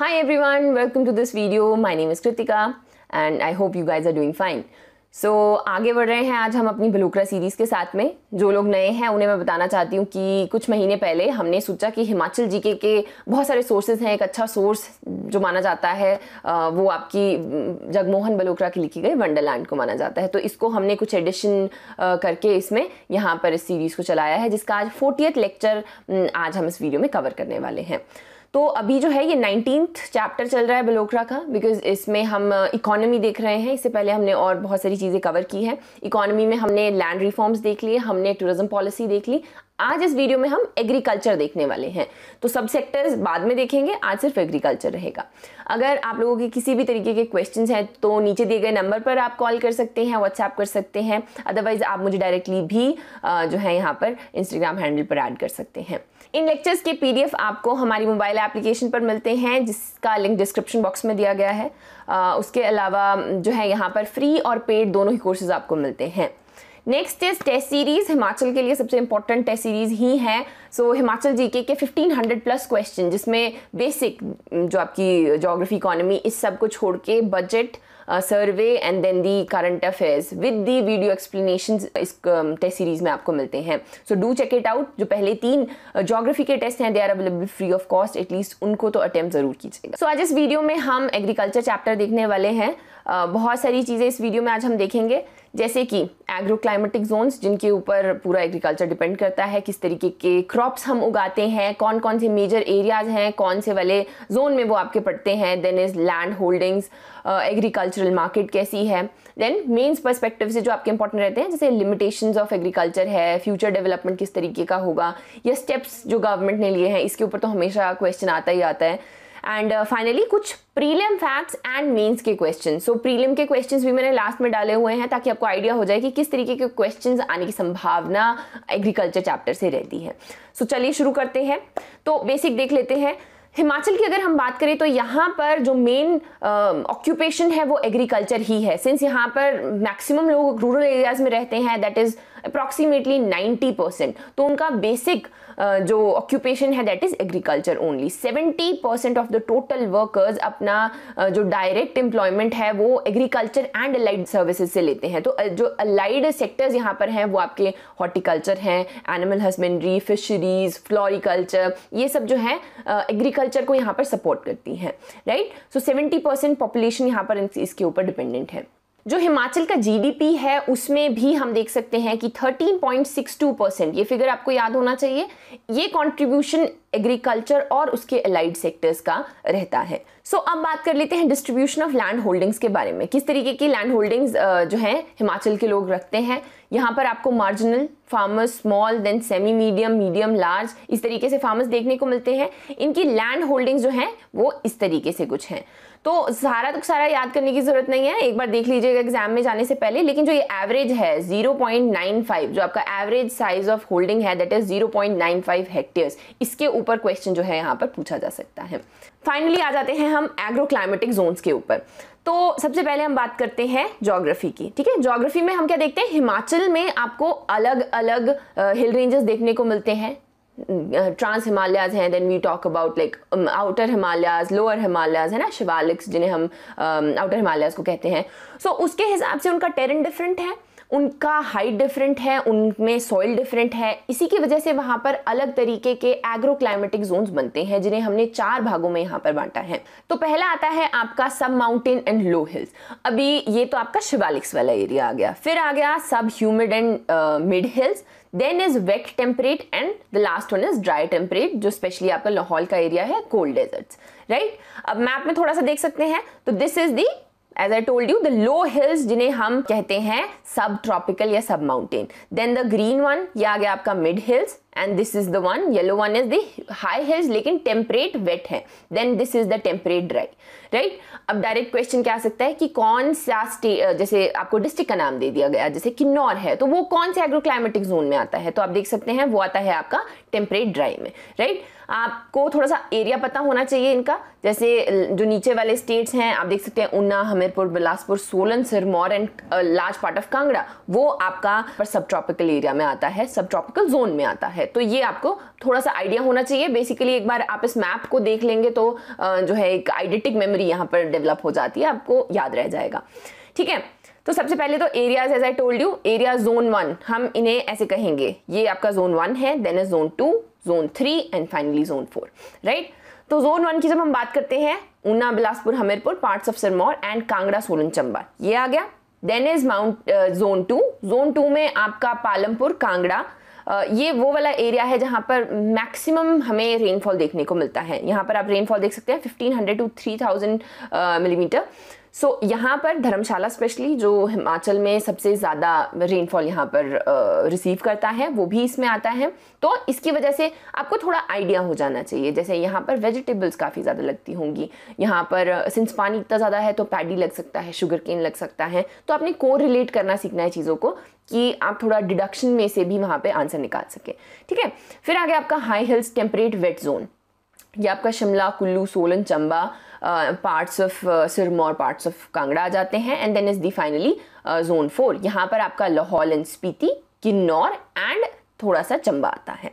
Hi everyone, welcome to this video. My name is Kritika and I hope you guys are doing fine. So so, आगे बढ़ रहे हैं आज हम अपनी बलूकरा सीरीज़ के साथ में जो लोग नए हैं उन्हें मैं बताना चाहती हूँ कि कुछ महीने पहले हमने सोचा कि हिमाचल जीके के बहुत सारे सोर्सेज हैं एक अच्छा सोर्स जो माना जाता है वो आपकी जगमोहन बलूकरा की लिखी गई वंडरलैंड को माना जाता है तो इसको हमने कुछ एडिशन करके इसमें यहाँ पर इस सीरीज़ को चलाया है जिसका आज फोर्टियथ लेक्चर आज हम इस वीडियो में कवर करने वाले हैं तो अभी जो है ये नाइनटीन चैप्टर चल रहा है बलोकरा का बिकॉज इसमें हम इकोनॉमी देख रहे हैं इससे पहले हमने और बहुत सारी चीज़ें कवर की हैं इकोनॉमी में हमने लैंड रिफॉर्म्स देख लिए हमने टूरिज्म पॉलिसी देख ली आज इस वीडियो में हम एग्रीकल्चर देखने वाले हैं तो सब सेक्टर्स बाद में देखेंगे आज सिर्फ एग्रीकल्चर रहेगा अगर आप लोगों के किसी भी तरीके के क्वेश्चंस हैं तो नीचे दिए गए नंबर पर आप कॉल कर सकते हैं व्हाट्सएप कर सकते हैं अदरवाइज आप मुझे डायरेक्टली भी जो है यहाँ पर इंस्टाग्राम हैंडल पर ऐड कर सकते हैं इन लेक्चर्स के पी आपको हमारी मोबाइल एप्लीकेशन पर मिलते हैं जिसका लिंक डिस्क्रिप्शन बॉक्स में दिया गया है उसके अलावा जो है यहाँ पर फ्री और पेड दोनों ही कोर्सेज आपको मिलते हैं next is test series Himachal के लिए सबसे इंपॉर्टेंट टेस्ट सीरीज ही है सो so, हिमाचल जीके के 1500 प्लस क्वेश्चन जिसमें बेसिक mm, जो आपकी जोग्राफी इकोनॉमी इस सब को छोड़ के budget survey and then the current affairs with the video explanation इस टेस्ट um, सीरीज में आपको मिलते हैं so do check it out जो पहले तीन जोग्राफी uh, के टेस्ट हैं they are available free of cost at least उनको तो अटैम्प्ट जरूर कीजिएगा सो so, आज इस वीडियो में हम एग्रीकल्चर चैप्टर देखने वाले हैं बहुत सारी चीज़ें इस वीडियो में आज हम देखेंगे जैसे कि एग्रो क्लाइमेटिक जोन्स जिनके ऊपर पूरा एग्रीकल्चर डिपेंड करता है किस तरीके के क्रॉप्स हम उगाते हैं कौन कौन से मेजर एरियाज़ हैं कौन से वाले जोन में वो आपके पड़ते हैं then is land holdings agricultural market कैसी है देन मेन्स पर्सपेक्टिव से जो आपके इंपॉर्टेंट रहते हैं जैसे लिमिटेशन ऑफ एग्रीकल्चर है फ्यूचर डेवलपमेंट किस तरीके का होगा या स्टेप्स जो गवर्नमेंट ने लिए हैं इसके ऊपर तो हमेशा क्वेश्चन आता ही आता है एंड फाइनली uh, कुछ प्रीलिम फैक्ट्स एंड मेंस के क्वेश्चन सो प्रीलिम के क्वेश्चन भी मैंने लास्ट में डाले हुए हैं ताकि आपको आइडिया हो जाए कि किस तरीके के क्वेश्चन आने की संभावना एग्रीकल्चर चैप्टर से रहती है सो so, चलिए शुरू करते हैं तो बेसिक देख लेते हैं हिमाचल की अगर हम बात करें तो यहाँ पर जो मेन ऑक्यूपेशन um, है वो एग्रीकल्चर ही है सिंस यहाँ पर मैक्सिमम लोग रूरल एरियाज में रहते हैं दैट इज़ अप्रॉक्सीमेटली 90 परसेंट तो उनका बेसिक जो ऑक्यूपेशन है that is agriculture only seventy percent of the total workers अपना जो डायरेक्ट एम्प्लॉयमेंट है वो एग्रीकल्चर एंड अलाइड सर्विसेज से लेते हैं तो जो अलाइड सेक्टर्स यहाँ पर हैं वो आपके हॉर्टिकल्चर हैं एनिमल हस्बेंड्री फिशरीज फ्लोरिकल्चर ये सब जो है एग्रीकल्चर को यहाँ पर सपोर्ट करती हैं right so seventy percent population यहाँ पर इसके ऊपर डिपेंडेंट है जो हिमाचल का जीडीपी है उसमें भी हम देख सकते हैं कि 13.62 परसेंट ये फिगर आपको याद होना चाहिए ये कंट्रीब्यूशन एग्रीकल्चर और उसके अलाइड सेक्टर्स का रहता है सो so, अब बात कर लेते हैं डिस्ट्रीब्यूशन ऑफ लैंड होल्डिंग्स के बारे में किस तरीके की लैंड होल्डिंग्स जो हैं हिमाचल के लोग रखते हैं यहाँ पर आपको marginal farmers small then semi medium medium large इस तरीके से फार्मर्स देखने को मिलते हैं इनकी लैंड होल्डिंग्स जो हैं वो इस तरीके से कुछ हैं तो सारा तो सारा याद करने की जरूरत नहीं है एक बार देख लीजिएगा एग्जाम में जाने से पहले लेकिन जो ये एवरेज है 0.95 जो आपका एवरेज साइज ऑफ होल्डिंग है दैट इज 0.95 हेक्टेयर्स इसके ऊपर क्वेश्चन जो है यहाँ पर पूछा जा सकता है फाइनली आ जाते हैं हम एग्रो क्लाइमेटिक जोन्स के ऊपर तो सबसे पहले हम बात करते हैं जोग्राफी की ठीक है जोग्राफी में हम क्या देखते हैं हिमाचल में आपको अलग अलग हिल रेंजेस देखने को मिलते हैं ट्रांस हिमालयाज हैं then we talk about like outer Himalayas lower Himalayas है ना शिवालिक्स जिन्हें हम आउटर um, हिमालयाज को कहते हैं सो so, उसके हिसाब से उनका टेरन डिफरेंट है उनका हाइट डिफरेंट है उनमें सॉइल डिफरेंट है इसी की वजह से वहाँ पर अलग तरीके के एग्रो क्लाइमेटिक जोन्स बनते हैं जिन्हें हमने चार भागों में यहाँ पर बांटा है तो पहला आता है आपका सब माउंटेन एंड लो हिल्स अभी ये तो आपका शिवालिक्स वाला एरिया आ गया फिर आ गया sub humid and mid hills then is wet temperate and the last one is dry temperate जो स्पेशली आपका लाहौल का एरिया है कोल्ड डेजर्ट राइट अब मैप में थोड़ा सा देख सकते हैं तो this is the as I told you the low hills जिन्हें हम कहते हैं सब ट्रॉपिकल या sub mountain then the green one ये आ गया आपका mid hills and this is the one yellow one is the high hills लेकिन टेम्परेट वेट है then this is the temperate dry right अब डायरेक्ट क्वेश्चन क्या आ सकता है कि कौन सा स्टेट जैसे आपको डिस्ट्रिक्ट का नाम दे दिया गया जैसे किन्नौर है तो वो कौन से एग्रोक्लाइमेटिक जोन में आता है तो आप देख सकते हैं वो आता है आपका टेम्परेट ड्राई में राइट आपको थोड़ा सा एरिया पता होना चाहिए इनका जैसे जो नीचे वाले स्टेट्स हैं आप देख सकते हैं Una Hamirpur Bilaspur Solan Sirmaur and large part of Kangra वो आपका सब ट्रॉपिकल एरिया में आता है सब ट्रॉपिकल जोन में आता है है तो ये आपको थोड़ा सा आइडिया होना चाहिए बेसिकली एक बार आप इस मैप को देख लेंगे तो जो है एक आइडेंटिक मेमोरी यहाँ पर डेवलप हो जाती है आपको याद रह जाएगा ठीक है तो सबसे पहले तो areas as I told you area zone one हम इन्हें ऐसे कहेंगे ये आपका जोन वन है then is zone two zone three and finally zone four right तो जोन वन की जब हम बात करते हैं Una Bilaspur Hamirpur parts of Sirmaur and Kangra Solan Chamba ये आ गया then is mount zone two zone two में आपका पालमपुर कांगड़ा ये वो वाला एरिया है जहाँ पर मैक्सिमम हमें रेनफॉल देखने को मिलता है यहाँ पर आप रेनफॉल देख सकते हैं 1500 टू 3000 मिलीमीटर सो यहाँ पर धर्मशाला स्पेशली जो हिमाचल में सबसे ज़्यादा रेनफॉल यहाँ पर रिसीव करता है वो भी इसमें आता है तो इसकी वजह से आपको थोड़ा आइडिया हो जाना चाहिए जैसे यहाँ पर वेजिटेबल्स काफ़ी ज़्यादा लगती होंगी यहाँ पर सिंस पानी इतना ज़्यादा है तो पैडी लग सकता है शुगर केन लग सकता है तो आपने को रिलेट करना सीखना है चीज़ों को कि आप थोड़ा डिडक्शन में से भी वहाँ पे आंसर निकाल सके ठीक है फिर आगे आपका high hills temperate wet zone ये आपका Shimla Kullu Solan Chamba parts of Sirmaur parts of Kangra आ जाते हैं and then is the finally zone four यहाँ पर आपका लाहौल एंड स्पीति किन्नौर एंड थोड़ा सा चंबा आता है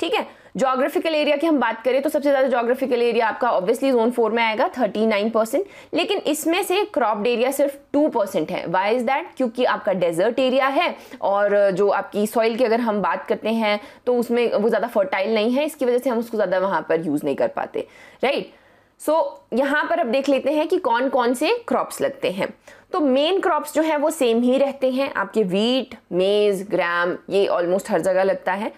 ठीक है जोग्राफिकल एरिया की हम बात करें तो सबसे ज़्यादा जोग्राफिकल एरिया आपका ऑब्वियसली जोन फोर में आएगा थर्टी नाइन परसेंट लेकिन इसमें से क्रॉप्ड एरिया सिर्फ टू परसेंट है वाई इज़ दैट क्योंकि आपका डेजर्ट एरिया है और जो आपकी सॉइल की अगर हम बात करते हैं तो उसमें वो ज़्यादा फर्टाइल नहीं है इसकी वजह से हम उसको ज़्यादा वहाँ पर यूज़ नहीं कर पाते राइट right? सो so, यहाँ पर अब देख लेते हैं कि कौन कौन से क्रॉप्स लगते हैं तो मेन क्रॉप्स जो हैं वो सेम ही रहते हैं आपके वीट मेज़ ग्राम ये ऑलमोस्ट हर जगह लगता है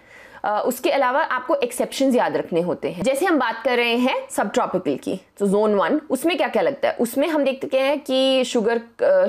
उसके अलावा आपको एक्सेप्शन याद रखने होते हैं जैसे हम बात कर रहे हैं सब ट्रॉपिकल की तो जोन वन उसमें क्या क्या लगता है उसमें हम देखते हैं कि शुगर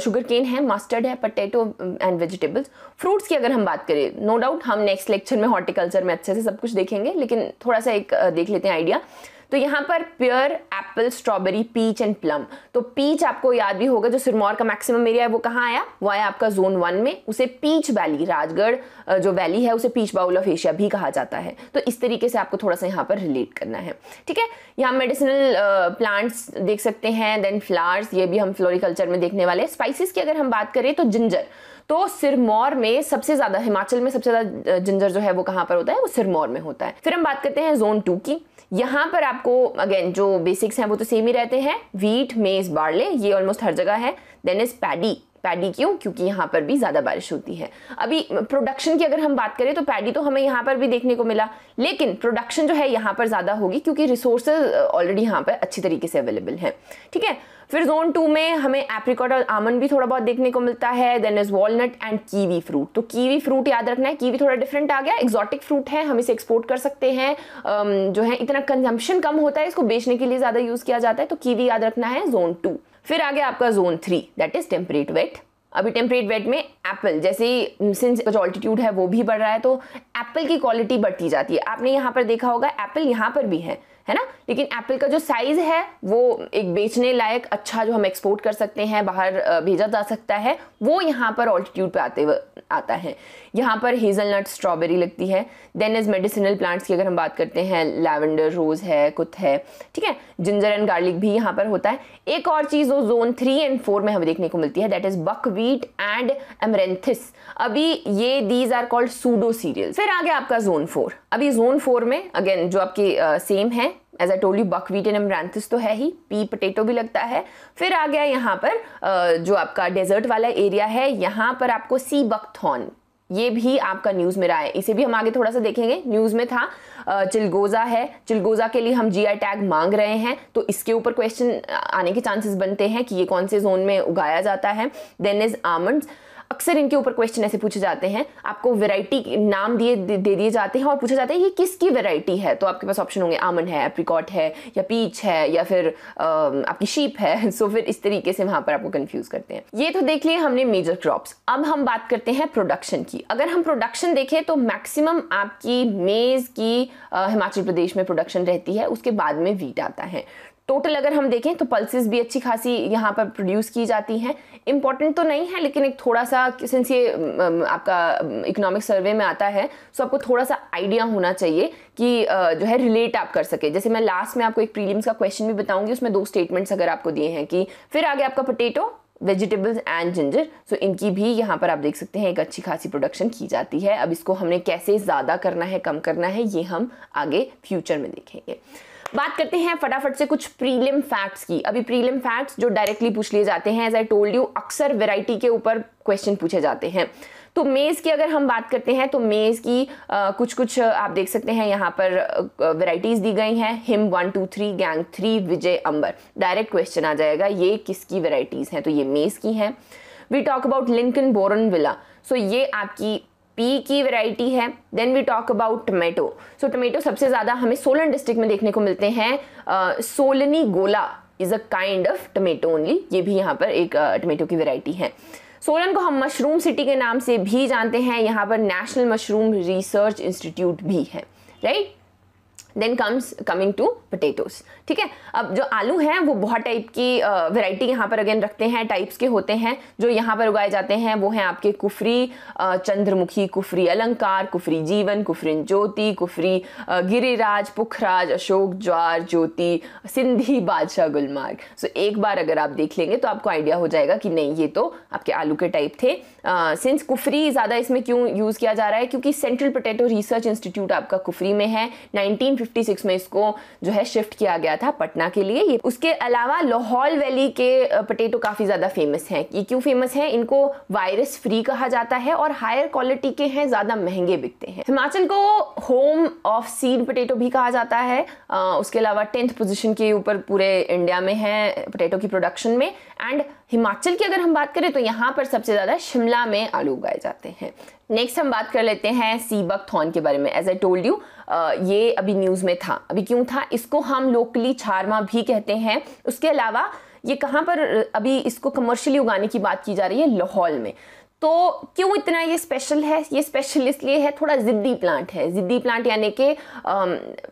शुगर केन है मस्टर्ड है पटेटो एंड वेजिटेबल्स फ्रूट्स की अगर हम बात करें नो डाउट हम नेक्स्ट लेक्चर में हॉर्टिकल्चर में अच्छे से सब कुछ देखेंगे लेकिन थोड़ा सा एक देख लेते हैं आइडिया तो यहाँ पर pure apple strawberry peach and plum तो पीच आपको याद भी होगा जो सिरमौर का मैक्सिमम एरिया है वो कहाँ आया वो आया आपका जोन वन में उसे पीच वैली राजगढ़ जो वैली है उसे पीच बाउल ऑफ एशिया भी कहा जाता है तो इस तरीके से आपको थोड़ा सा यहाँ पर रिलेट करना है ठीक है यहाँ मेडिसिनल प्लांट्स देख सकते हैं देन फ्लावर्स ये भी हम फ्लोरिकल्चर में देखने वाले स्पाइसिस की अगर हम बात करें तो जिंजर तो सिरमौर में सबसे ज़्यादा हिमाचल में सबसे ज़्यादा जिंजर जो है वो कहाँ पर होता है वो सिरमौर में होता है फिर हम बात करते हैं जोन टू की यहाँ पर आप आपको अगेन जो बेसिक्स हैं वो तो सेम ही रहते हैं वीट मेज बार्ले ये ऑलमोस्ट हर जगह है देन इज पैडी पैडी क्यों क्योंकि यहाँ पर भी ज़्यादा बारिश होती है अभी प्रोडक्शन की अगर हम बात करें तो पैडी तो हमें यहाँ पर भी देखने को मिला लेकिन प्रोडक्शन जो है यहाँ पर ज़्यादा होगी क्योंकि रिसोर्सेज ऑलरेडी यहाँ पर अच्छी तरीके से अवेलेबल हैं ठीक है फिर जोन टू में हमें एप्रिकॉट और आमन भी थोड़ा बहुत देखने को मिलता है then is walnut and kiwi fruit तो कीवी फ्रूट याद रखना है कीवी थोड़ा डिफरेंट आ गया एक्जॉटिक फ्रूट है हम इसे एक्सपोर्ट कर सकते हैं जो है इतना कंजम्पशन कम होता है इसको बेचने के लिए ज़्यादा यूज़ किया जाता है तो कीवी याद रखना है जोन टू फिर आ गया आपका zone three that is temperate wet अभी टेम्परेट वेट में एप्पल जैसे सिंस जो ऑल्टीट्यूड है वो भी बढ़ रहा है तो एप्पल की क्वालिटी बढ़ती जाती है आपने यहाँ पर देखा होगा एप्पल यहाँ पर भी है है ना लेकिन एप्पल का जो साइज़ है वो एक बेचने लायक अच्छा जो हम एक्सपोर्ट कर सकते हैं बाहर भेजा जा सकता है वो यहाँ पर ऑल्टीट्यूड पे आते आता है यहाँ पर हेज़लनट स्ट्रॉबेरी लगती है देन इज़ मेडिसिनल प्लांट्स की अगर हम बात करते हैं लैवेंडर रोज़ है कुत है ठीक है जिंजर एंड गार्लिक भी यहाँ पर होता है एक और चीज़ जो जोन थ्री एंड फोर में हमें देखने को मिलती है that is buckwheat and amaranthus अभी ये these are called pseudo cereal फिर आ गया आपका जोन फोर अभी जोन फोर में अगेन जो आपकी सेम uh, है as I told you buckwheat and amaranthus तो है ही पी पटेटो भी लगता है फिर आ गया यहाँ पर uh, जो आपका डेजर्ट वाला एरिया है यहाँ पर आपको सी बकथॉन ये भी आपका न्यूज़ में रहा है इसे भी हम आगे थोड़ा सा देखेंगे न्यूज़ में था चिलगोज़ा है चिलगोज़ा के लिए हम जी टैग मांग रहे हैं तो इसके ऊपर क्वेश्चन आने के चांसेस बनते हैं कि ये कौन से जोन में उगाया जाता है देन इज़ आमंड्स अक्सर इनके ऊपर क्वेश्चन ऐसे पूछे जाते हैं आपको वेराइटी नाम दिए दे दिए जाते हैं और पूछा जाता है ये किसकी वेराइटी है तो आपके पास ऑप्शन होंगे आमन है एप्रिकॉट है या पीच है या फिर आ, आपकी शीप है सो फिर इस तरीके से वहां पर आपको कंफ्यूज करते हैं ये तो देख लिए हमने मेजर क्रॉप्स अब हम बात करते हैं प्रोडक्शन की अगर हम प्रोडक्शन देखें तो मैक्सिमम आपकी मेज़ की आ, हिमाचल प्रदेश में प्रोडक्शन रहती है उसके बाद में वीट आता है टोटल अगर हम देखें तो पल्सेस भी अच्छी खासी यहाँ पर प्रोड्यूस की जाती हैं इम्पोर्टेंट तो नहीं है लेकिन एक थोड़ा सा सिंस ये आपका इकोनॉमिक सर्वे में आता है सो तो आपको थोड़ा सा आइडिया होना चाहिए कि जो है रिलेट आप कर सके जैसे मैं लास्ट में आपको एक प्रीलिम्स का क्वेश्चन भी बताऊंगी उसमें दो स्टेटमेंट्स अगर आपको दिए हैं कि फिर आगे आपका potato vegetables and ginger so इनकी भी यहाँ पर आप देख सकते हैं एक अच्छी खासी प्रोडक्शन की जाती है अब इसको हमने कैसे ज़्यादा करना है कम करना है ये हम आगे फ्यूचर में देखेंगे बात करते हैं फटाफट से कुछ प्रीलिम फैक्ट्स की अभी प्रीलिम फैक्ट्स जो डायरेक्टली पूछ लिए जाते हैं एज आई टोल्ड यू अक्सर वेराइटी के ऊपर क्वेश्चन पूछे जाते हैं तो मेज़ की अगर हम बात करते हैं तो मेज़ की आ, कुछ कुछ आप देख सकते हैं यहाँ पर वेराइटीज़ दी गई हैं हिम वन टू थ्री गैंग three Vijay Amber direct question आ जाएगा ये किसकी वेराइटीज़ हैं तो ये मेज़ की हैं we talk about Lincoln Bonneville so ये आपकी पी की वैरायटी है then we talk about tomato so tomato सबसे ज़्यादा हमें सोलन डिस्ट्रिक्ट में देखने को मिलते हैं uh, Solan Gola is a kind of tomato only ये भी यहाँ पर एक टमेटो uh, की वैरायटी है सोलन को हम मशरूम सिटी के नाम से भी जानते हैं यहाँ पर नेशनल मशरूम रिसर्च इंस्टीट्यूट भी है right then comes coming to potatoes ठीक है अब जो आलू हैं वो बहुत टाइप की वेराइटी uh, यहाँ पर अगेन रखते हैं टाइप्स के होते हैं जो यहाँ पर उगाए जाते हैं वो हैं आपके कुफरी uh, चंद्रमुखी कुफरी अलंकार कुफरी जीवन कुफरी ज्योति कुफरी uh, गिरिराज पुखराज अशोक ज्वार ज्योति सिंधी बादशाह गुलमार्ग सो so, एक बार अगर आप देख लेंगे तो आपको आइडिया हो जाएगा कि नहीं ये तो आपके आलू के टाइप थे सिंस कुफरी ज़्यादा इसमें क्यों यूज़ किया जा रहा है क्योंकि सेंट्रल पोटैटो रिसर्च इंस्टीट्यूट आपका कुफरी में है नाइनटीन 1956 में इसको जो है शिफ्ट किया गया था पटना के लिए ये उसके अलावा लाहौल वैली के पटेटो काफ़ी ज़्यादा फेमस हैं ये क्यों फेमस हैं इनको वायरस फ्री कहा जाता है और हायर क्वालिटी के हैं ज़्यादा महंगे बिकते हैं हिमाचल को होम ऑफ सीड पटेटो भी कहा जाता है आ, उसके अलावा टेंथ पोजिशन के ऊपर पूरे इंडिया में है पटेटो की प्रोडक्शन में एंड हिमाचल की अगर हम बात करें तो यहाँ पर सबसे ज़्यादा शिमला में आलू उगाए जाते हैं नेक्स्ट हम बात कर लेते हैं सीबक थॉन के बारे में एज आई टोल्ड यू ये अभी न्यूज़ में था अभी क्यों था इसको हम लोकली छारमा भी कहते हैं उसके अलावा ये कहाँ पर अभी इसको कमर्शियली उगाने की बात की जा रही है लाहौल में तो क्यों इतना ये स्पेशल है ये स्पेशल इसलिए है थोड़ा ज़िद्दी प्लांट है ज़िद्दी प्लांट यानी कि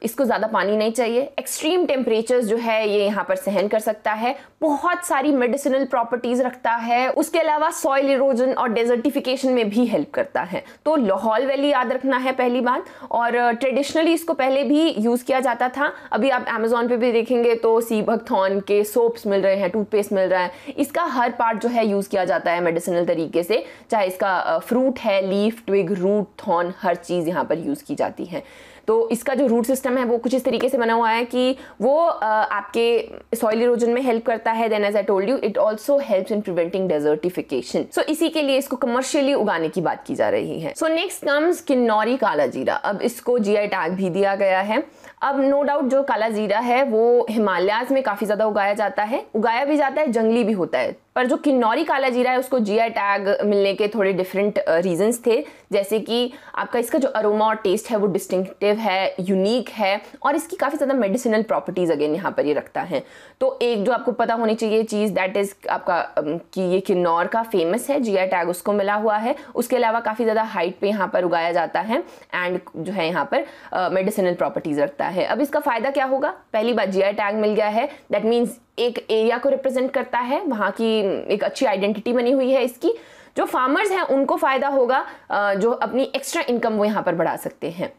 इसको ज़्यादा पानी नहीं चाहिए एक्सट्रीम टेम्परेचर्स जो है ये यहाँ पर सहन कर सकता है बहुत सारी मेडिसिनल प्रॉपर्टीज़ रखता है उसके अलावा सॉइल इरोजन और डेजर्टिफिकेशन में भी हेल्प करता है तो लाहौल वैली याद रखना है पहली बात और ट्रेडिशनली इसको पहले भी यूज़ किया जाता था अभी आप अमेजोन पर भी देखेंगे तो सी भगथॉन के सोप्स मिल रहे हैं टूथपेस्ट मिल रहा है इसका हर पार्ट जो है यूज़ किया जाता है मेडिसिनल तरीके से चाहे इसका फ्रूट है लीफ ट्विग रूट थॉर्न हर चीज़ यहाँ पर यूज़ की जाती है तो इसका जो रूट सिस्टम है वो कुछ इस तरीके से बना हुआ है कि वो आपके सॉइल इरोजन में हेल्प करता है then as I told you it also helps in preventing desertification so इसी के लिए इसको कमर्शियली उगाने की बात की जा रही है सो नेक्स्ट कम्स किन्नौरी काला जीरा अब इसको जीआई टैग भी दिया गया है अब नो no डाउट जो काला जीरा है वो हिमालयाज में काफ़ी ज़्यादा उगाया जाता है उगाया भी जाता है जंगली भी होता है पर जो किन्नौरी काला जीरा है उसको जीआई टैग मिलने के थोड़े डिफरेंट रीजंस थे जैसे कि आपका इसका जो अरोमा और टेस्ट है वो डिस्टिंक्टिव है यूनिक है और इसकी काफ़ी ज़्यादा मेडिसिनल प्रॉपर्टीज़ अगेन यहाँ पर ये रखता है तो एक जो आपको पता होनी चाहिए चीज़ दैट इज़ आपका कि ये किन्नौर का फेमस है जी टैग उसको मिला हुआ है उसके अलावा काफ़ी ज़्यादा हाइट पर यहाँ पर उगाया जाता है एंड जो है यहाँ पर मेडिसिनल प्रॉपर्टीज़ रखता है अब इसका फ़ायदा क्या होगा पहली बात जी टैग मिल गया है दैट मीन्स एक एरिया को रिप्रेजेंट करता है वहाँ की एक अच्छी आइडेंटिटी बनी हुई है इसकी जो फार्मर्स हैं उनको फ़ायदा होगा जो अपनी एक्स्ट्रा इनकम वो यहाँ पर बढ़ा सकते हैं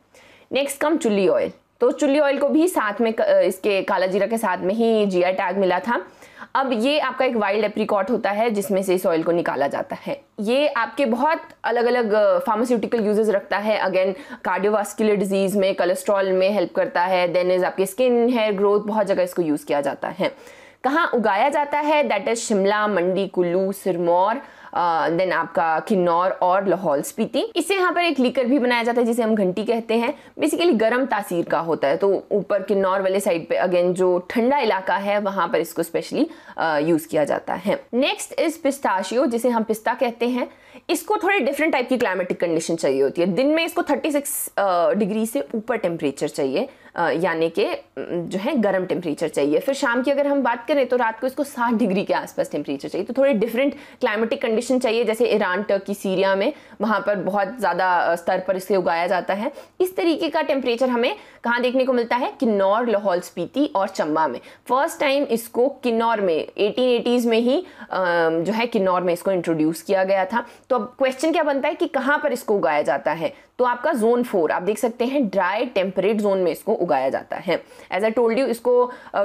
नेक्स्ट कम चुल्ली ऑयल तो चुल्ली ऑयल को भी साथ में इसके काला जीरा के साथ में ही जी टैग मिला था अब ये आपका एक वाइल्ड एप्रिकॉट होता है जिसमें से इस ऑयल को निकाला जाता है ये आपके बहुत अलग अलग फार्मास्यूटिकल यूजेस रखता है अगेन कार्डियोवास्कुलर डिजीज़ में कोलेस्ट्रॉल में हेल्प करता है देन इज़ आपके स्किन हेयर ग्रोथ बहुत जगह इसको यूज़ किया जाता है कहाँ उगाया जाता है that is Shimla Mandi Kullu Sirmaur then आपका किन्नौर और लाहौल स्पीति इसे यहाँ पर एक लीकर भी बनाया जाता है जिसे हम घंटी कहते हैं बेसिकली गर्म तासीर का होता है तो ऊपर किन्नौर वाले साइड पे अगेन जो ठंडा इलाका है वहाँ पर इसको स्पेशली यूज़ किया जाता है नेक्स्ट इज़ पिस्ताशियो जिसे हम पिस्ता कहते हैं इसको थोड़े डिफरेंट टाइप की क्लाइमेटिक कंडीशन चाहिए होती है दिन में इसको थर्टी सिक्स डिग्री से ऊपर टेम्परेचर चाहिए यानी कि जो है गर्म टेम्परेचर चाहिए फिर शाम की अगर हम बात करें तो रात को इसको सात डिग्री के आसपास टेम्परेचर चाहिए तो थोड़े डिफरेंट क्लाइमेटिक कंडीशन चाहिए जैसे ईरान टर्की सीरिया में वहाँ पर बहुत ज़्यादा स्तर पर इसे उगाया जाता है इस तरीके का टेम्परेचर हमें कहाँ देखने को मिलता है किन्नौर लाहौल स्पीति और चंबा में फर्स्ट टाइम इसको किन्नौर में एटीन में ही जो है किन्नौर में इसको इंट्रोड्यूस किया गया था तो अब क्वेश्चन क्या बनता है कि कहाँ पर इसको उगाया जाता है तो आपका जोन फोर आप देख सकते हैं ड्राई टेम्परेट जोन में इसको उगाया जाता है एज आई टोल्ड यू इसको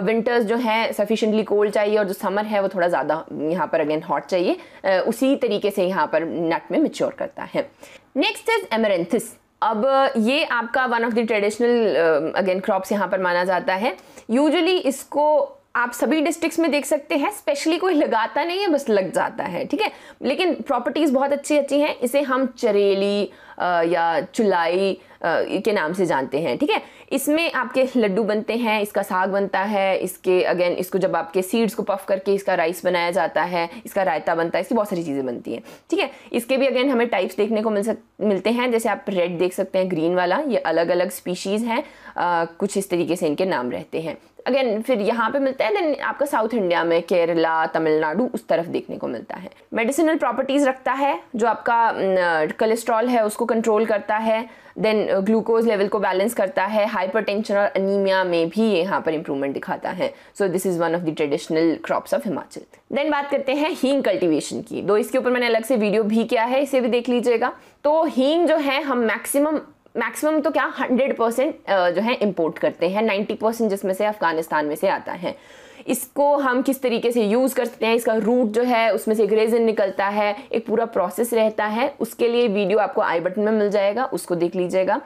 विंटर्स uh, जो है सफिशेंटली कोल्ड चाहिए और जो समर है वो थोड़ा ज़्यादा यहाँ पर अगेन हॉट चाहिए uh, उसी तरीके से यहाँ पर नट में मेच्योर करता है नेक्स्ट इज एमरेंथिस अब uh, ये आपका one of the traditional again crops यहाँ पर माना जाता है यूजुअली इसको आप सभी डिस्ट्रिक्ट्स में देख सकते हैं स्पेशली कोई लगाता नहीं है बस लग जाता है ठीक है लेकिन प्रॉपर्टीज़ बहुत अच्छी अच्छी हैं इसे हम चरेली या चुलाई के नाम से जानते हैं ठीक है इसमें आपके लड्डू बनते हैं इसका साग बनता है इसके अगेन इसको जब आपके सीड्स को पफ करके इसका राइस बनाया जाता है इसका रायता बनता है इसकी बहुत सारी चीज़ें बनती हैं ठीक है इसके भी अगेन हमें टाइप्स देखने को मिल सक मिलते हैं जैसे आप रेड देख सकते हैं ग्रीन वाला ये अलग अलग स्पीशीज़ हैं कुछ इस तरीके से इनके नाम रहते हैं अगेन फिर यहाँ पे मिलता है देन आपका साउथ इंडिया में केरला तमिलनाडु उस तरफ देखने को मिलता है मेडिसिनल प्रॉपर्टीज़ रखता है जो आपका कोलेस्ट्रॉल है उसको कंट्रोल करता है देन ग्लूकोज लेवल को बैलेंस करता है हाइपरटेंशन और अनीमिया में भी यहाँ पर इंप्रूवमेंट दिखाता है so this is one of the traditional crops of Himachal then बात करते हैं हींग कल्टिवेशन की दो इसके ऊपर मैंने अलग से वीडियो भी किया है इसे भी देख लीजिएगा तो हींग जो है हम मैक्सिमम मैक्सिमम तो क्या हंड्रेड परसेंट जो है इम्पोर्ट करते हैं नाइन्टी परसेंट जिसमें से अफ़गानिस्तान में से आता है इसको हम किस तरीके से यूज़ कर सकते हैं इसका रूट जो है उसमें से एक रेजन निकलता है एक पूरा प्रोसेस रहता है उसके लिए वीडियो आपको आई बटन में मिल जाएगा उसको देख लीजिएगा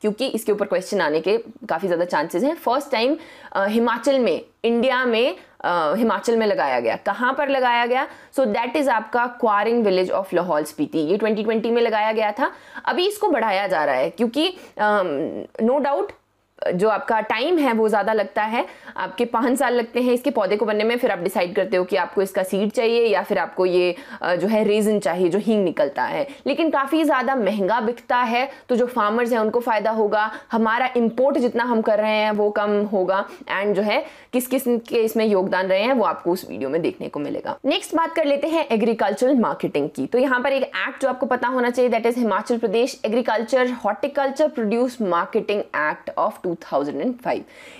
क्योंकि इसके ऊपर क्वेश्चन आने के काफ़ी ज़्यादा चांसेस हैं फर्स्ट टाइम हिमाचल में इंडिया में हिमाचल में लगाया गया कहाँ पर लगाया गया सो दैट इज़ आपका क्वारिंग विलेज ऑफ लाहौल स्पीति ये 2020 में लगाया गया था अभी इसको बढ़ाया जा रहा है क्योंकि नो डाउट no जो आपका टाइम है वो ज़्यादा लगता है आपके पाँच साल लगते हैं इसके पौधे को बनने में फिर आप डिसाइड करते हो कि आपको इसका सीड चाहिए या फिर आपको ये जो है रेजन चाहिए जो हींग निकलता है लेकिन काफ़ी ज़्यादा महंगा बिकता है तो जो फार्मर्स हैं उनको फ़ायदा होगा हमारा इम्पोर्ट जितना हम कर रहे हैं वो कम होगा एंड जो है किस किस के इसमें योगदान रहे हैं वो आपको उस वीडियो में देखने को मिलेगा नेक्स्ट बात कर लेते हैं एग्रीकल्चरल मार्केटिंग की तो यहाँ पर एक एक्ट जो आपको पता होना चाहिए that is Himachal Pradesh agriculture horticulture produce marketing act of two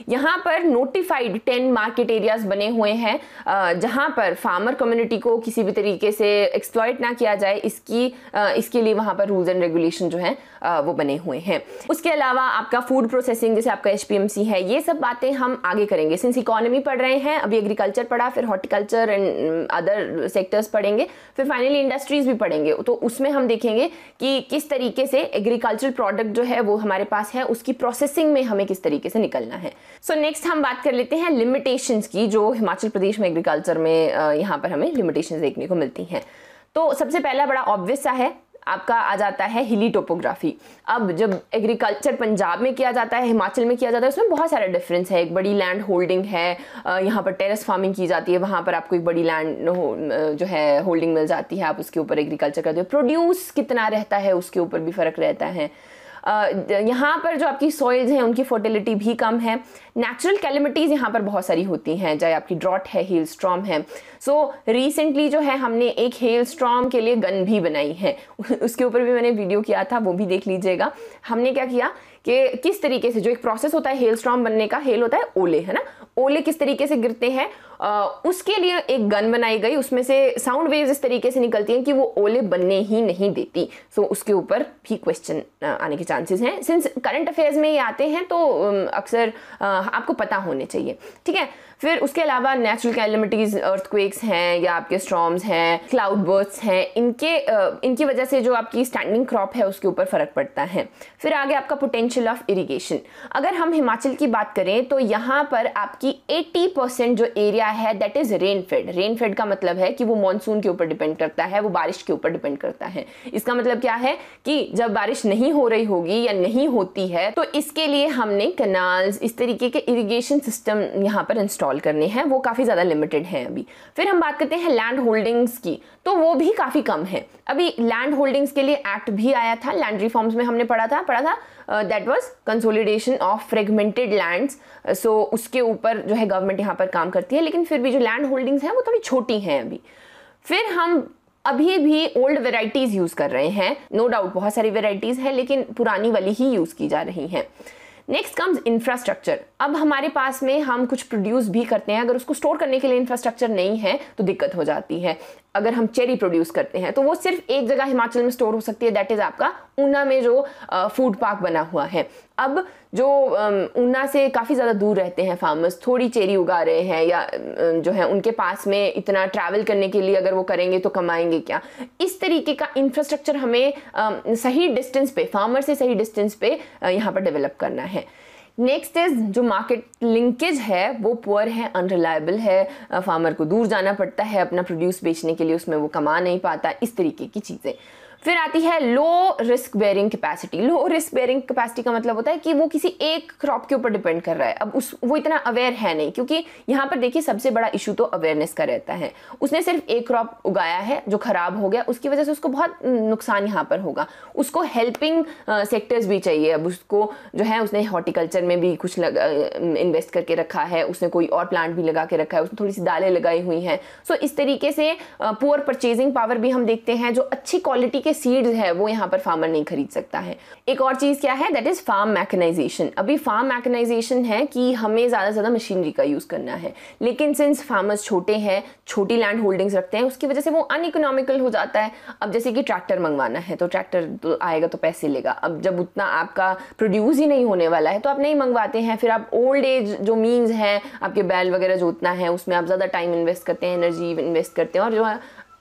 यहाँ पर नोटिफाइड 10 मार्केट एरियाज बने हुए हैं जहाँ पर फार्मर कम्युनिटी को किसी भी तरीके से एक्सप्लॉयट ना किया जाए इसकी इसके लिए वहाँ पर रूल्स एंड रेगुलेशन जो है वो बने हुए हैं उसके अलावा आपका फूड प्रोसेसिंग जैसे आपका एच है ये सब बातें हम आगे करेंगे सिंस इकोनॉमी पढ़ रहे हैं अभी एग्रीकल्चर पढ़ा फिर हॉर्टिकल्चर एंड अदर सेक्टर्स पढ़ेंगे फिर फाइनली इंडस्ट्रीज भी पढ़ेंगे तो उसमें हम देखेंगे कि किस तरीके से एग्रीकल्चर प्रोडक्ट जो है वो हमारे पास है उसकी प्रोसेसिंग में हमें किस तरीके से निकलना है सो so नेक्स्ट हम बात कर लेते हैं लिमिटेशन की जो हिमाचल प्रदेश में एग्रीकल्चर में यहाँ पर हमें लिमिटेशन देखने को मिलती हैं तो सबसे पहला बड़ा ऑब्वियस सा है आपका आ जाता है हिली टोपोग्राफी अब जब एग्रीकल्चर पंजाब में किया जाता है हिमाचल में किया जाता है उसमें बहुत सारा डिफरेंस है एक बड़ी लैंड होल्डिंग है यहाँ पर टेरेस फार्मिंग की जाती है वहाँ पर आपको एक बड़ी लैंड जो है होल्डिंग मिल जाती है आप उसके ऊपर एग्रीकल्चर करते हो प्रोड्यूस कितना रहता है उसके ऊपर भी फ़र्क रहता है यहाँ पर जो आपकी सॉइल्स हैं उनकी फर्टिलिटी भी कम है नेचुरल कैलमिटीज़ यहाँ पर बहुत सारी होती हैं चाहे आपकी ड्रॉट है हेल स्ट्रॉम है सो so, रिसेंटली जो है हमने एक हेल स्ट्रॉम के लिए गन भी बनाई है उसके ऊपर भी मैंने वीडियो किया था वो भी देख लीजिएगा हमने क्या किया कि किस तरीके से जो एक प्रोसेस होता है हेल स्ट्रॉम बनने का हेल होता है ओले है ना ओले किस तरीके से गिरते हैं उसके लिए एक गन बनाई गई उसमें से साउंड वेव्स इस तरीके से निकलती हैं कि वो ओले बनने ही नहीं देती सो so, उसके ऊपर भी क्वेश्चन आने के चांसेस हैं सिंस करंट अफेयर्स में ये आते हैं तो अक्सर आपको पता होने चाहिए ठीक है फिर उसके अलावा नेचुरल कैलमिटीज़ अर्थक्वेक्स हैं या आपके स्ट्रॉम्स हैं क्लाउड बर्थ्स हैं इनके इनकी वजह से जो आपकी स्टैंडिंग क्रॉप है उसके ऊपर फ़र्क पड़ता है फिर आगे आपका पोटेंशियल ऑफ इरीगेशन अगर हम हिमाचल की बात करें तो यहाँ पर आपकी 80 परसेंट जो एरिया है दैट इज़ रेनफेड रेनफेड का मतलब है कि वो मानसून के ऊपर डिपेंड करता है वो बारिश के ऊपर डिपेंड करता है इसका मतलब क्या है कि जब बारिश नहीं हो रही होगी या नहीं होती है तो इसके लिए हमने कनाल्स इस तरीके के इरीगेशन सिस्टम यहाँ पर इंस्टॉल इंस्टॉल करने हैं वो काफ़ी ज़्यादा लिमिटेड हैं अभी फिर हम बात करते हैं लैंड होल्डिंग्स की तो वो भी काफ़ी कम है अभी लैंड होल्डिंग्स के लिए एक्ट भी आया था लैंड रिफॉर्म्स में हमने पढ़ा था पढ़ा था that was consolidation of fragmented lands so उसके ऊपर जो है गवर्नमेंट यहाँ पर काम करती है लेकिन फिर भी जो लैंड होल्डिंग्स हैं वो थोड़ी छोटी हैं अभी फिर हम अभी भी ओल्ड वेराइटीज़ यूज़ कर रहे हैं नो no डाउट बहुत सारी वेराइटीज़ हैं लेकिन पुरानी वाली ही यूज़ की जा रही हैं नेक्स्ट कम्स इंफ्रास्ट्रक्चर अब हमारे पास में हम कुछ प्रोड्यूस भी करते हैं अगर उसको स्टोर करने के लिए इंफ्रास्ट्रक्चर नहीं है तो दिक्कत हो जाती है अगर हम चेरी प्रोड्यूस करते हैं तो वो सिर्फ एक जगह हिमाचल में स्टोर हो सकती है दैट इज़ आपका ऊना में जो फूड पार्क बना हुआ है अब जो ऊना से काफ़ी ज़्यादा दूर रहते हैं फार्मर्स थोड़ी चेरी उगा रहे हैं या जो है उनके पास में इतना ट्रैवल करने के लिए अगर वो करेंगे तो कमाएंगे क्या इस तरीके का इंफ्रास्ट्रक्चर हमें सही डिस्टेंस पे फार्मर से सही डिस्टेंस पे यहाँ पर डेवलप करना है नेक्स्ट इज जो मार्केट लिंकेज है वो पुअर है अनरिलायबल है फार्मर को दूर जाना पड़ता है अपना प्रोड्यूस बेचने के लिए उसमें वो कमा नहीं पाता इस तरीके की चीज़ें फिर आती है low risk bearing capacity low risk bearing capacity का मतलब होता है कि वो किसी एक क्रॉप के ऊपर डिपेंड कर रहा है अब उस वो इतना अवेयर है नहीं क्योंकि यहाँ पर देखिए सबसे बड़ा इशू तो अवेयरनेस का रहता है उसने सिर्फ एक क्रॉप उगाया है जो खराब हो गया उसकी वजह से उसको बहुत नुकसान यहाँ पर होगा उसको हेल्पिंग सेक्टर्स भी चाहिए अब उसको जो है उसने हॉर्टिकल्चर में भी कुछ इन्वेस्ट करके रखा है उसने कोई और प्लांट भी लगा के रखा है उसने थोड़ी सी दालें लगाई हुई हैं सो so, इस तरीके से पुअर परचेजिंग पावर भी हम देखते हैं जो अच्छी क्वालिटी के सीड्स है वो यहाँ पर फार्मर नहीं खरीद सकता है एक और चीज़ क्या है दैट इज़ फार्म मैकेनाइजेशन अभी फार्म मैकेनाइजेशन है कि हमें ज़्यादा से ज़्यादा मशीनरी का यूज़ करना है लेकिन सिंस फार्मर्स छोटे हैं छोटी लैंड होल्डिंग्स रखते हैं उसकी वजह से वो अन इकोनॉमिकल हो जाता है अब जैसे कि ट्रैक्टर मंगवाना है तो ट्रैक्टर तो आएगा तो पैसे लेगा अब जब उतना आपका प्रोड्यूस ही नहीं होने वाला है तो आप नहीं मंगवाते हैं फिर आप ओल्ड एज जो मीन्स हैं आपके बैल वगैरह जोतना है उसमें आप ज़्यादा टाइम इन्वेस्ट करते हैं एनर्जी इन्वेस्ट करते हैं और जो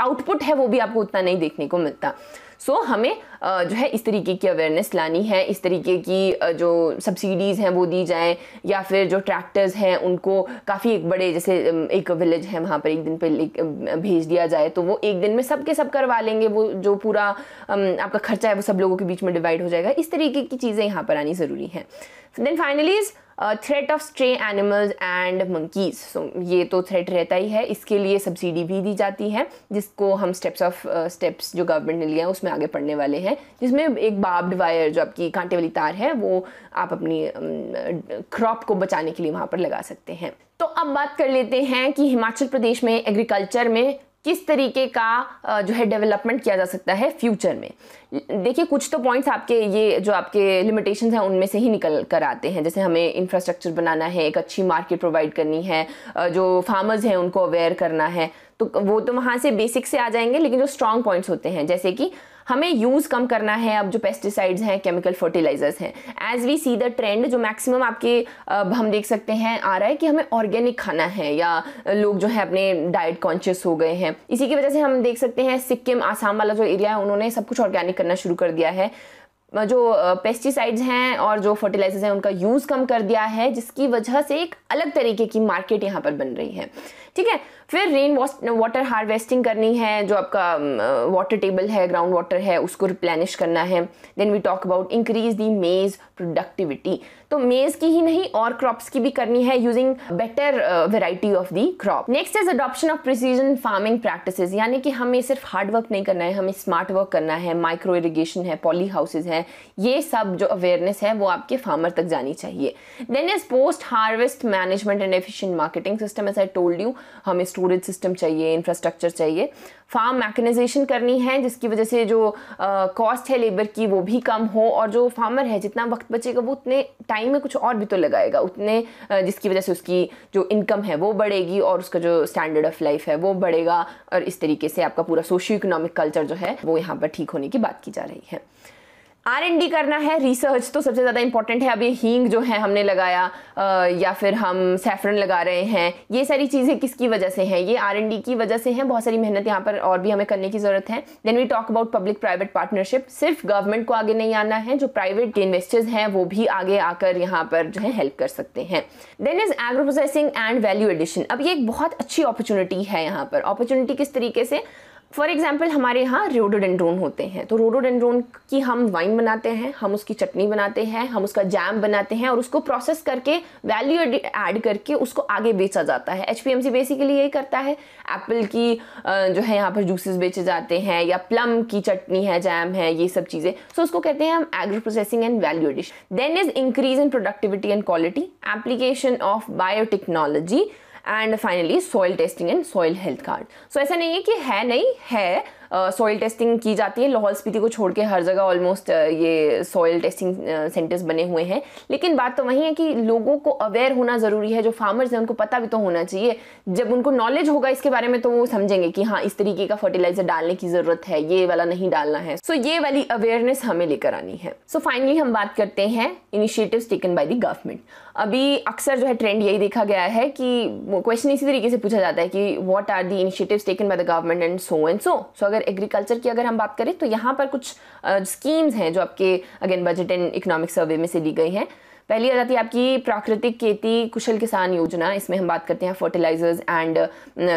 आउटपुट है वो भी आपको उतना नहीं देखने को मिलता सो so, हमें जो है इस तरीके की अवेयरनेस लानी है इस तरीके की जो सब्सिडीज़ हैं वो दी जाएँ या फिर जो ट्रैक्टर्स हैं उनको काफ़ी एक बड़े जैसे एक विलेज है वहाँ पर एक दिन पे भेज दिया जाए तो वो एक दिन में सब के सब करवा लेंगे वो जो पूरा आपका खर्चा है वो सब लोगों के बीच में डिवाइड हो जाएगा इस तरीके की चीज़ें यहाँ पर आनी ज़रूरी हैं then finally is threat of stray animals and monkeys so ये तो थ्रेट रहता ही है इसके लिए सब्सिडी भी दी जाती है जिसको हम स्टेप्स ऑफ स्टेप्स जो गवर्नमेंट ने लिया है उसमें आगे पढ़ने वाले हैं जिसमें एक बाब्ड वायर जो आपकी कांटे वाली तार है वो आप अपनी क्रॉप um, को बचाने के लिए वहाँ पर लगा सकते हैं तो अब बात कर लेते हैं कि हिमाचल प्रदेश में एग्रीकल्चर में किस तरीके का जो है डेवलपमेंट किया जा सकता है फ्यूचर में देखिए कुछ तो पॉइंट्स आपके ये जो आपके लिमिटेशंस हैं उनमें से ही निकल कर आते हैं जैसे हमें इंफ्रास्ट्रक्चर बनाना है एक अच्छी मार्केट प्रोवाइड करनी है जो फार्मर्स हैं उनको अवेयर करना है तो वो तो वहाँ से बेसिक से आ जाएंगे लेकिन जो स्ट्रॉन्ग पॉइंट्स होते हैं जैसे कि हमें यूज़ कम करना है अब जो पेस्टिसाइड्स हैं केमिकल फर्टिलाइजर्स हैं as we see the trend जो मैक्सिमम आपके अब हम देख सकते हैं आ रहा है कि हमें ऑर्गेनिक खाना है या लोग जो है अपने डाइट कॉन्शियस हो गए हैं इसी की वजह से हम देख सकते हैं सिक्किम आसाम वाला जो एरिया है उन्होंने सब कुछ ऑर्गेनिक करना शुरू कर दिया है जो पेस्टिसाइड्स हैं और जो फर्टिलाइजर्स हैं उनका यूज़ कम कर दिया है जिसकी वजह से एक अलग तरीके की मार्केट यहाँ पर बन रही है ठीक है फिर रेन वाटर हार्वेस्टिंग करनी है जो आपका वाटर टेबल है ग्राउंड वाटर है उसको रिप्लेनिश करना है then we talk about increase the maize productivity तो मेज की ही नहीं और क्रॉप्स की भी करनी है using better variety of the crop next is adoption of precision farming practice यानी कि हमें सिर्फ हार्ड वर्क नहीं करना है हमें स्मार्ट वर्क करना है माइक्रो इरीगेशन है पॉली हाउसेज है ये सब जो अवेयरनेस है वो आपके फार्मर तक जानी चाहिए then is post harvest management and efficient marketing system as I told you हमें स्टोरेज सिस्टम चाहिए इंफ्रास्ट्रक्चर चाहिए फार्म मैकेनाइजेशन करनी है जिसकी वजह से जो कॉस्ट है लेबर की वो भी कम हो और जो फार्मर है जितना वक्त बचेगा वो उतने टाइम में कुछ और भी तो लगाएगा उतने जिसकी वजह से उसकी जो इनकम है वो बढ़ेगी और उसका जो स्टैंडर्ड ऑफ लाइफ है वो बढ़ेगा और इस तरीके से आपका पूरा सोशियो इकोनॉमिक कल्चर जो है वो यहाँ पर ठीक होने की बात की जा रही है आर एन डी करना है रिसर्च तो सबसे ज़्यादा इंपॉर्टेंट है अभी हींग जो है हमने लगाया आ, या फिर हम सेफरन लगा रहे हैं ये सारी चीज़ें किसकी वजह से हैं ये आर एन डी की वजह से हैं बहुत सारी मेहनत यहाँ पर और भी हमें करने की ज़रूरत है then we talk about public private partnership सिर्फ गवर्नमेंट को आगे नहीं आना है जो प्राइवेट इन्वेस्टर्स हैं वो भी आगे आकर यहाँ पर जो है हेल्प कर सकते हैं then is agro processing and value addition अब ये एक बहुत अच्छी अपॉर्चुनिटी है यहाँ पर अपॉर्चुनिटी किस तरीके से फॉर एग्जाम्पल हमारे यहाँ रोडोडेंड्रोन होते हैं तो रोडोडेंड्रोन की हम वाइन बनाते हैं हम उसकी चटनी बनाते हैं हम उसका जैम बनाते हैं और उसको प्रोसेस करके वैल्यू ऐड करके उसको आगे बेचा जाता है एच बेसिकली यही करता है एप्पल की जो है यहाँ पर जूसेस बेचे जाते हैं या प्लम की चटनी है जैम है ये सब चीज़ें सो उसको कहते हैं हम agro processing and value addition then is increase in productivity and quality application of biotechnology and finally soil testing and soil health card so ऐसा नहीं है कि है नहीं है सॉइल टेस्टिंग की जाती है लाहौल स्पीति को छोड़ के हर जगह ऑलमोस्ट ये सॉइल टेस्टिंग सेंटर्स बने हुए हैं लेकिन बात तो वही है कि लोगों को अवेयर होना ज़रूरी है जो फार्मर्स हैं उनको पता भी तो होना चाहिए जब उनको नॉलेज होगा इसके बारे में तो वो समझेंगे कि हाँ इस तरीके का फर्टिलाइजर डालने की ज़रूरत है ये वाला नहीं डालना है सो so, ये वाली अवेयरनेस हमें लेकर आनी है सो so, फाइनली हम बात करते हैं initiative taken by the government अभी अक्सर जो है ट्रेंड यही देखा गया है कि क्वेश्चन इसी तरीके से पूछा जाता है कि what are the initiative taken by the government and so and so so अगर एग्रीकल्चर की अगर हम बात करें तो यहाँ पर कुछ स्कीम्स हैं जो आपके again budget and economic survey में से ली गई हैं पहली आ जाती है आपकी प्राकृतिक खेती कुशल किसान योजना इसमें हम बात करते हैं फर्टिलाइजर्स एंड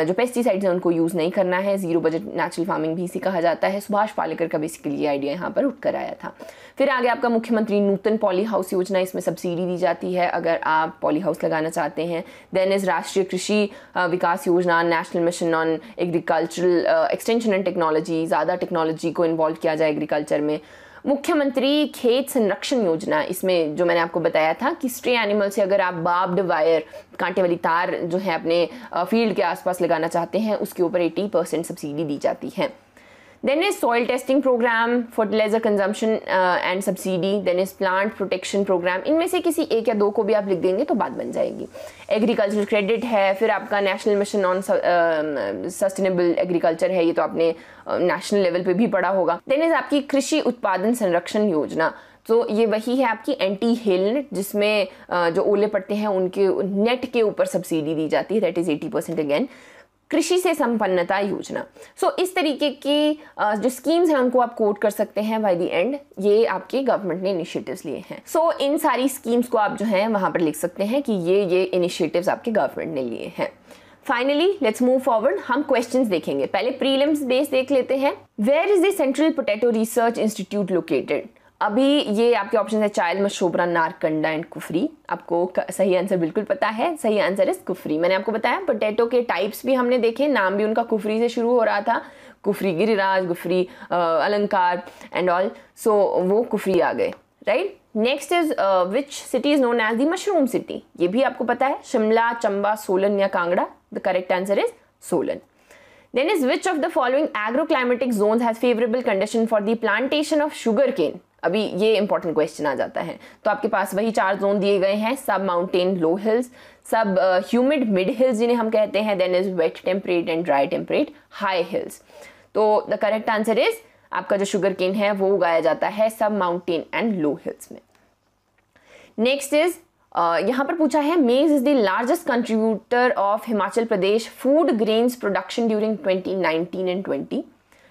जो पेस्टिसाइड्स हैं उनको यूज़ नहीं करना है जीरो बजट नेचुरल फार्मिंग भी इसी कहा जाता है सुभाष पालेकर का बेसिकली आइडिया यहाँ पर उठकर आया था फिर आगे आपका मुख्यमंत्री नूतन पॉली हाउस योजना इसमें सब्सिडी दी जाती है अगर आप पॉली हाउस लगाना चाहते हैं देन इज़ राष्ट्रीय Krishi Vikas Yojana national mission on agricultural extension and technology ज़्यादा टेक्नोलॉजी को इन्वॉल्व किया जाए एग्रीकल्चर में मुख्यमंत्री खेत संरक्षण योजना इसमें जो मैंने आपको बताया था कि स्ट्रे एनिमल से अगर आप बाब्ड वायर कांटे वाली तार जो है अपने फील्ड के आसपास लगाना चाहते हैं उसके ऊपर एटी परसेंट सब्सिडी दी जाती है Then is soil testing program, fertilizer consumption uh, and subsidy. Then is plant protection program. इनमें से किसी एक या दो को भी आप लिख देंगे तो बात बन जाएगी एग्रीकल्चर क्रेडिट है फिर आपका national mission on sustainable agriculture है ये तो आपने नेशनल uh, लेवल पे भी पढ़ा होगा देन इज आपकी कृषि उत्पादन संरक्षण योजना तो so, ये वही है आपकी एंटी हिल नेट जिसमें uh, जो ओले पड़ते हैं उनके नेट के ऊपर सब्सिडी दी जाती है that is eighty percent again Krishi Se संपन्नता योजना सो so, इस तरीके की जो स्कीम्स हैं उनको आप कोट कर सकते हैं बाय दी एंड ये आपके गवर्नमेंट ने इनिशिएटिव्स लिए हैं सो so, इन सारी स्कीम्स को आप जो हैं वहाँ पर लिख सकते हैं कि ये ये इनिशिएटिव्स आपके गवर्नमेंट ने लिए हैं फाइनली लेट्स मूव फॉरवर्ड हम क्वेश्चन देखेंगे पहले प्रीलिम्स बेस देख लेते हैं where is the central potato research institute located अभी ये आपके ऑप्शन है चाइल्ड मशोबरा नारकंडा एंड कुफरी आपको सही आंसर बिल्कुल पता है सही आंसर इज कुफरी मैंने आपको बताया पोटैटो के टाइप्स भी हमने देखे नाम भी उनका कुफरी से शुरू हो रहा था कुफरी गिरिराज कुफरी अलंकार एंड ऑल सो वो कुफरी आ गए right next is which city is known as the mushroom city ये भी आपको पता है शिमला चंबा सोलन या Kangra the correct answer is Solan then is which of the following agro climatic zone has favourable condition for the plantation of sugarcane अभी ये important question आ जाता है तो आपके पास वही चार जोन दिए गए हैं सब माउंटेन लो हिल्स सब ह्यूमिड मिड हिल्स जिन्हें हम कहते हैं then is wet temperate and dry temperate high hills तो द करेक्ट आंसर इज आपका जो शुगर केन है वो उगाया जाता है sub mountain and low hills में नेक्स्ट इज यहाँ पर पूछा है maize is the largest contributor of Himachal Pradesh food grains production during 2019 and twenty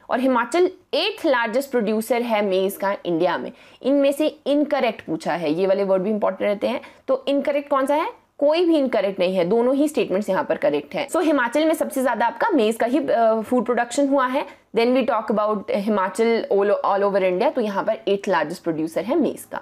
और हिमाचल एट्थ लार्जेस्ट प्रोड्यूसर है मेज़ का इंडिया में इनमें से इनकरेक्ट पूछा है ये वाले वर्ड भी इंपॉर्टेंट रहते हैं तो इनकरेक्ट कौन सा है कोई भी इनकरेक्ट नहीं है दोनों ही स्टेटमेंट्स यहाँ पर करेक्ट हैं सो so, हिमाचल में सबसे ज्यादा आपका मेज का ही फूड uh, प्रोडक्शन हुआ है then we talk about Himachal all over India तो यहाँ पर एट्थ लार्जेस्ट प्रोड्यूसर है मेज का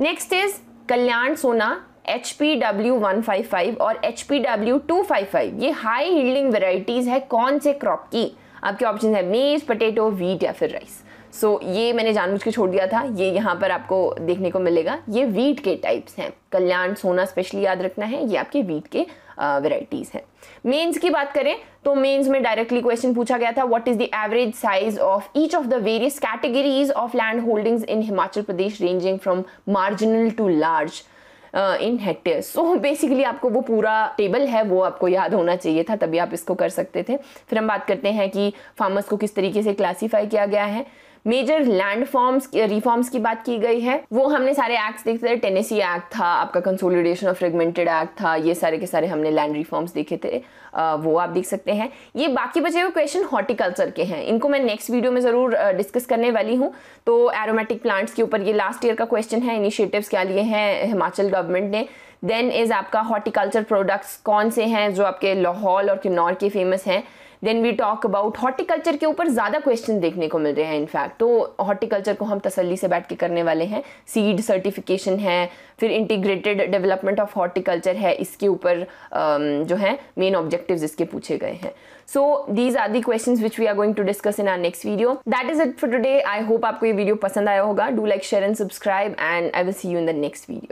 next is Kalyan Sona H P W one five five और H P W two five five ये हाई हील्डिंग वेराइटीज़ है कौन से क्रॉप की आपके ऑप्शन है मेज पटेटो वीट या फिर राइस सो so, ये मैंने जानबूझ के छोड़ दिया था ये यहाँ पर आपको देखने को मिलेगा ये वीट के टाइप्स हैं कल्याण सोना स्पेशली याद रखना है ये आपके वीट के वेराइटीज़ हैं मेन्स की बात करें तो मेन्स में डायरेक्टली क्वेश्चन पूछा गया था what is the average size of each of the various categories of land holdings in Himachal Pradesh ranging from marginal to large in hectare so basically आपको वो पूरा टेबल है वो आपको याद होना चाहिए था तभी आप इसको कर सकते थे फिर हम बात करते हैं कि फार्मर्स को किस तरीके से क्लासीफाई किया गया है मेजर लैंड फॉर्म्स रिफॉर्म्स की बात की गई है वो हमने सारे एक्ट्स देखे थे टेनेसी एक्ट था आपका कंसोलिडेशन ऑफ फ्रेगमेंटेड एक्ट था ये सारे के सारे हमने लैंड रिफॉर्म्स देखे थे वो आप देख सकते हैं ये बाकी बचे हुए क्वेश्चन हॉर्टिकल्चर के हैं इनको मैं नेक्स्ट वीडियो में ज़रूर डिस्कस करने वाली हूँ तो एरोमेटिक प्लांट्स के ऊपर ये लास्ट ईयर का क्वेश्चन है इनिशिएटिव्स क्या लिए हैं हिमाचल गवर्नमेंट ने देन इज़ आपका हॉर्टिकल्चर प्रोडक्ट्स कौन से हैं जो आपके लाहौल और किन्नौर के फेमस हैं then we talk about horticulture के ऊपर ज़्यादा क्वेश्चन देखने को मिल रहे हैं इनफैक्ट तो हॉर्टिकल्चर को हम तसली से बैठ के करने वाले हैं सीड सर्टिफिकेशन है फिर इंटीग्रेटेड डेवलपमेंट ऑफ हॉर्टिकल्चर है इसके ऊपर um, जो है मेन ऑब्जेक्टिव इसके पूछे गए हैं so these are the question which we are going to discuss in our next video that is it for today I hope आपको ये वीडियो पसंद आया होगा do like share and subscribe and I will see you in the next video